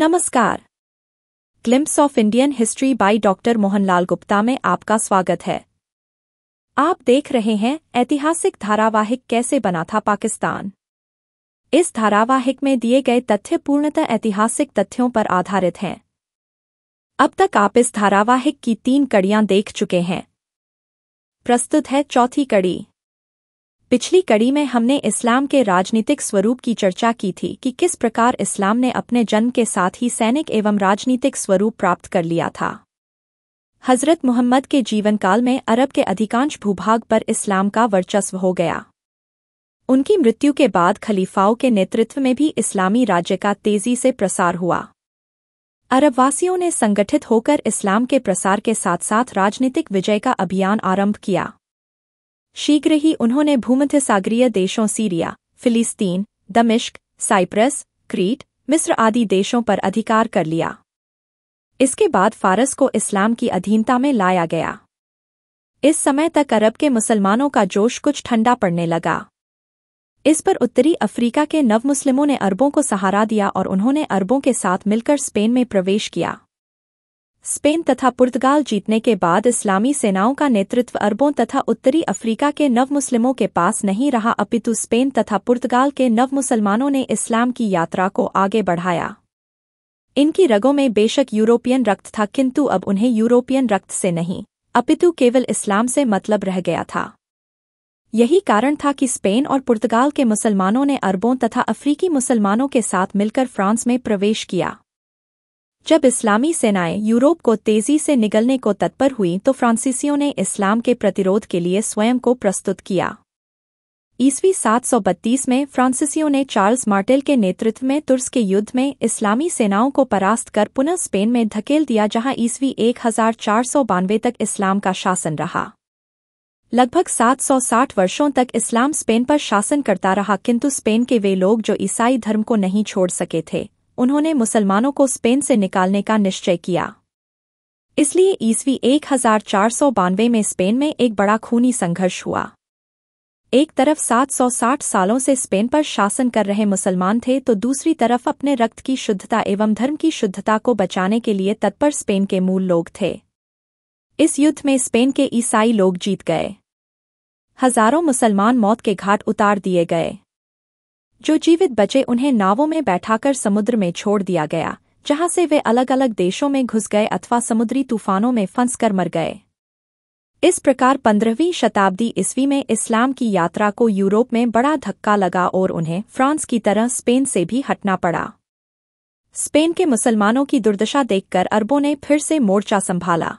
नमस्कार glimpse of Indian history by doctor Mohanlal Gupta में आपका स्वागत है आप देख रहे हैं ऐतिहासिक धारावाहिक कैसे बना था पाकिस्तान इस धारावाहिक में दिए गए तथ्य पूर्णतः ऐतिहासिक तथ्यों पर आधारित हैं अब तक आप इस धारावाहिक की तीन कड़ियां देख चुके हैं प्रस्तुत है चौथी कड़ी पिछली कड़ी में हमने इस्लाम के राजनीतिक स्वरूप की चर्चा की थी कि किस प्रकार इस्लाम ने अपने जन्म के साथ ही सैनिक एवं राजनीतिक स्वरूप प्राप्त कर लिया था हजरत मोहम्मद के जीवनकाल में अरब के अधिकांश भूभाग पर इस्लाम का वर्चस्व हो गया उनकी मृत्यु के बाद खलीफाओं के नेतृत्व में भी इस्लामी राज्य का तेजी से प्रसार हुआ अरबवासियों ने संगठित होकर इस्लाम के प्रसार के साथ साथ राजनीतिक विजय का अभियान आरंभ किया शीघ्र ही उन्होंने भूमध्य सागरीय देशों सीरिया फिलिस्तीन दमिश्क साइप्रस क्रीट मिस्र आदि देशों पर अधिकार कर लिया इसके बाद फारस को इस्लाम की अधीनता में लाया गया इस समय तक अरब के मुसलमानों का जोश कुछ ठंडा पड़ने लगा इस पर उत्तरी अफ्रीका के नव मुस्लिमों ने अरबों को सहारा दिया और उन्होंने अरबों के साथ मिलकर स्पेन में प्रवेश किया स्पेन तथा पुर्तगाल जीतने के बाद इस्लामी सेनाओं का नेतृत्व अरबों तथा उत्तरी अफ्रीका के नव मुस्लिमों के पास नहीं रहा अपितु स्पेन तथा पुर्तगाल के नव मुसलमानों ने इस्लाम की यात्रा को आगे बढ़ाया इनकी रगों में बेशक यूरोपियन रक्त था किंतु अब उन्हें यूरोपियन रक्त से नहीं अपितु केवल इस्लाम से मतलब रह गया था यही कारण था कि स्पेन और पुर्तगाल के मुसलमानों ने अरबों तथा अफ्रीकी मुसलमानों के साथ मिलकर फ्रांस में प्रवेश किया जब इस्लामी सेनाएं यूरोप को तेजी से निगलने को तत्पर हुई तो फ्रांसीसियों ने इस्लाम के प्रतिरोध के लिए स्वयं को प्रस्तुत किया ईस्वी 732 में फ्रांसीसियों ने चार्ल्स मार्टेल के नेतृत्व में तुर्स के युद्ध में इस्लामी सेनाओं को परास्त कर पुनः स्पेन में धकेल दिया जहां ईस्वी एक तक इस्लाम का शासन रहा लगभग 760 वर्षों तक इस्लाम स्पेन पर शासन करता रहा किंतु स्पेन के वे लोग जो ईसाई धर्म को नहीं छोड़ सके थे उन्होंने मुसलमानों को स्पेन से निकालने का निश्चय किया इसलिए ईस्वी एक हजार चार सौ बानवे में स्पेन में एक बड़ा खूनी संघर्ष हुआ एक तरफ 760 सालों से स्पेन पर शासन कर रहे मुसलमान थे तो दूसरी तरफ अपने रक्त की शुद्धता एवं धर्म की शुद्धता को बचाने के लिए तत्पर स्पेन के मूल लोग थे इस युद्ध में स्पेन के ईसाई लोग जीत गए हजारों मुसलमान मौत के घाट उतार दिए गए जो जीवित बचे उन्हें नावों में बैठाकर समुद्र में छोड़ दिया गया जहां से वे अलग अलग देशों में घुस गए अथवा समुद्री तूफानों में फंस कर मर गए इस प्रकार पंद्रहवीं शताब्दी ईस्वी में इस्लाम की यात्रा को यूरोप में बड़ा धक्का लगा और उन्हें फ्रांस की तरह स्पेन से भी हटना पड़ा स्पेन के मुसलमानों की दुर्दशा देखकर अरबों ने फिर से मोर्चा संभाला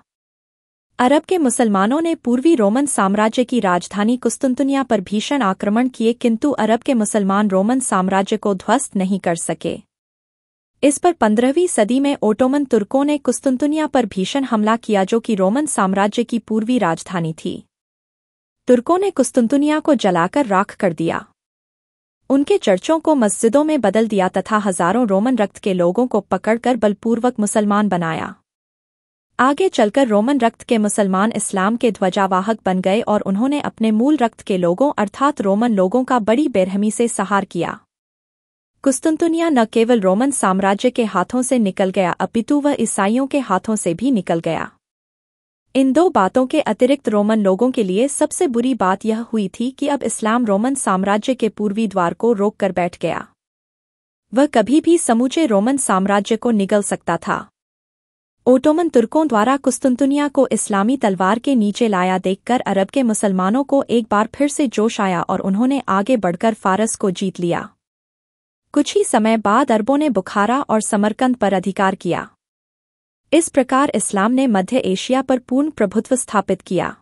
अरब के मुसलमानों ने पूर्वी रोमन साम्राज्य की राजधानी कुस्तुंतुनिया पर भीषण आक्रमण किए किंतु अरब के मुसलमान रोमन साम्राज्य को ध्वस्त नहीं कर सके इस पर पंद्रहवीं सदी में ओटोमन तुर्कों ने कुस्तुंतुनिया पर भीषण हमला किया जो कि रोमन साम्राज्य की पूर्वी राजधानी थी तुर्कों ने कुस्तुंतुनिया को जलाकर राख कर दिया उनके चर्चों को मस्जिदों में बदल दिया तथा हजारों रोमन रक्त के लोगों को पकड़कर बलपूर्वक मुसलमान बनाया आगे चलकर रोमन रक्त के मुसलमान इस्लाम के ध्वजावाहक बन गए और उन्होंने अपने मूल रक्त के लोगों अर्थात रोमन लोगों का बड़ी बेरहमी से सहार किया कुस्तुंतुनिया न केवल रोमन साम्राज्य के हाथों से निकल गया अपितु वह ईसाइयों के हाथों से भी निकल गया इन दो बातों के अतिरिक्त रोमन लोगों के लिए सबसे बुरी बात यह हुई थी कि अब इस्लाम रोमन साम्राज्य के पूर्वी द्वार को रोक कर बैठ गया वह कभी भी समूचे रोमन साम्राज्य को निगल सकता था ओटोमन तुर्कों द्वारा कुस्तुनतुनिया को इस्लामी तलवार के नीचे लाया देखकर अरब के मुसलमानों को एक बार फिर से जोश आया और उन्होंने आगे बढ़कर फारस को जीत लिया कुछ ही समय बाद अरबों ने बुखारा और समरकंद पर अधिकार किया इस प्रकार इस्लाम ने मध्य एशिया पर पूर्ण प्रभुत्व स्थापित किया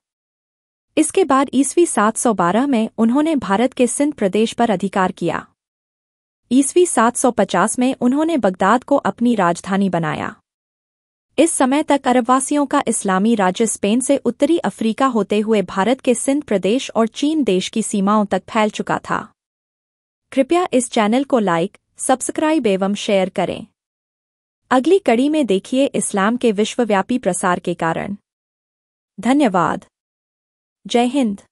इसके बाद ईस्वी 712 में उन्होंने भारत के सिंध प्रदेश पर अधिकार किया ईस्वी 750 में उन्होंने बगदाद को अपनी राजधानी बनाया इस समय तक अरबवासियों का इस्लामी राज्य स्पेन से उत्तरी अफ्रीका होते हुए भारत के सिंध प्रदेश और चीन देश की सीमाओं तक फैल चुका था कृपया इस चैनल को लाइक सब्सक्राइब एवं शेयर करें अगली कड़ी में देखिए इस्लाम के विश्वव्यापी प्रसार के कारण धन्यवाद जय हिंद